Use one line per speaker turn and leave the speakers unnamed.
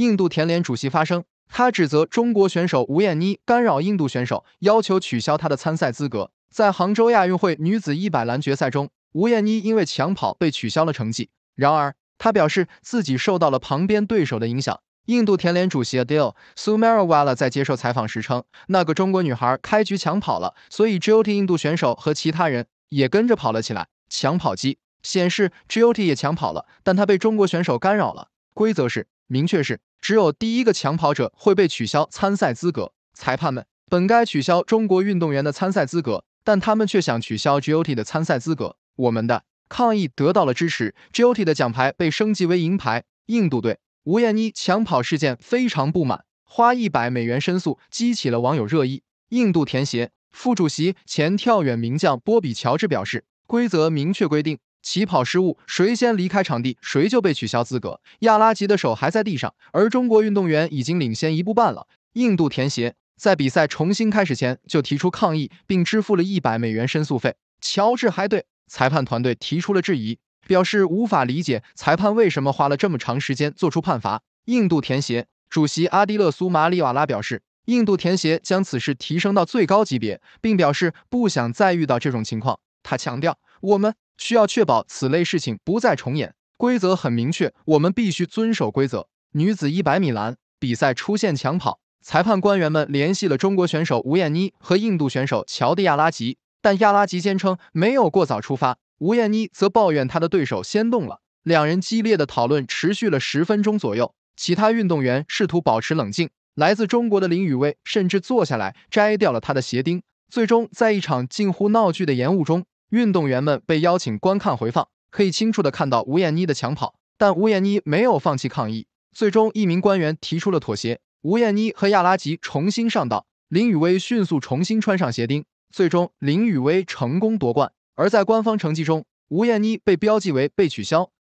印度田联主席发声，他指责中国选手吴艳妮干扰印度选手，要求取消她的参赛资格。在杭州亚运会女子一百栏决赛中，吴艳妮因为抢跑被取消了成绩。然而，他表示自己受到了旁边对手的影响。印度田联主席 a Dil Sumerwala 在接受采访时称：“那个中国女孩开局抢跑了，所以 GOT 印度选手和其他人也跟着跑了起来。抢跑机显示 GOT 也抢跑了，但他被中国选手干扰了。规则是。”明确是只有第一个抢跑者会被取消参赛资格。裁判们本该取消中国运动员的参赛资格，但他们却想取消 GOT 的参赛资格。我们的抗议得到了支持，GOT 的奖牌被升级为银牌。印度队吴艳妮抢跑事件非常不满，花一百美元申诉，激起了网友热议。印度田协副主席、前跳远名将波比·乔治表示，规则明确规定。起跑失误，谁先离开场地，谁就被取消资格。亚拉吉的手还在地上，而中国运动员已经领先一步半了。印度田协在比赛重新开始前就提出抗议，并支付了一百美元申诉费。乔治还对裁判团队提出了质疑，表示无法理解裁判为什么花了这么长时间做出判罚。印度田协主席阿迪勒苏马里瓦拉表示，印度田协将此事提升到最高级别，并表示不想再遇到这种情况。他强调，我们。需要确保此类事情不再重演。规则很明确，我们必须遵守规则。女子一百米栏比赛出现抢跑，裁判官员们联系了中国选手吴艳妮和印度选手乔蒂亚拉吉，但亚拉吉坚称没有过早出发，吴艳妮则抱怨她的对手先动了。两人激烈的讨论持续了十分钟左右。其他运动员试图保持冷静，来自中国的林雨薇甚至坐下来摘掉了她的鞋钉。最终，在一场近乎闹剧的延误中。运动员们被邀请观看回放，可以清楚地看到吴艳妮的抢跑，但吴艳妮没有放弃抗议。最终，一名官员提出了妥协，吴艳妮和亚拉吉重新上道，林雨薇迅速重新穿上鞋钉。最终，林雨薇成功夺冠，而在官方成绩中，吴艳妮被标记为被取消。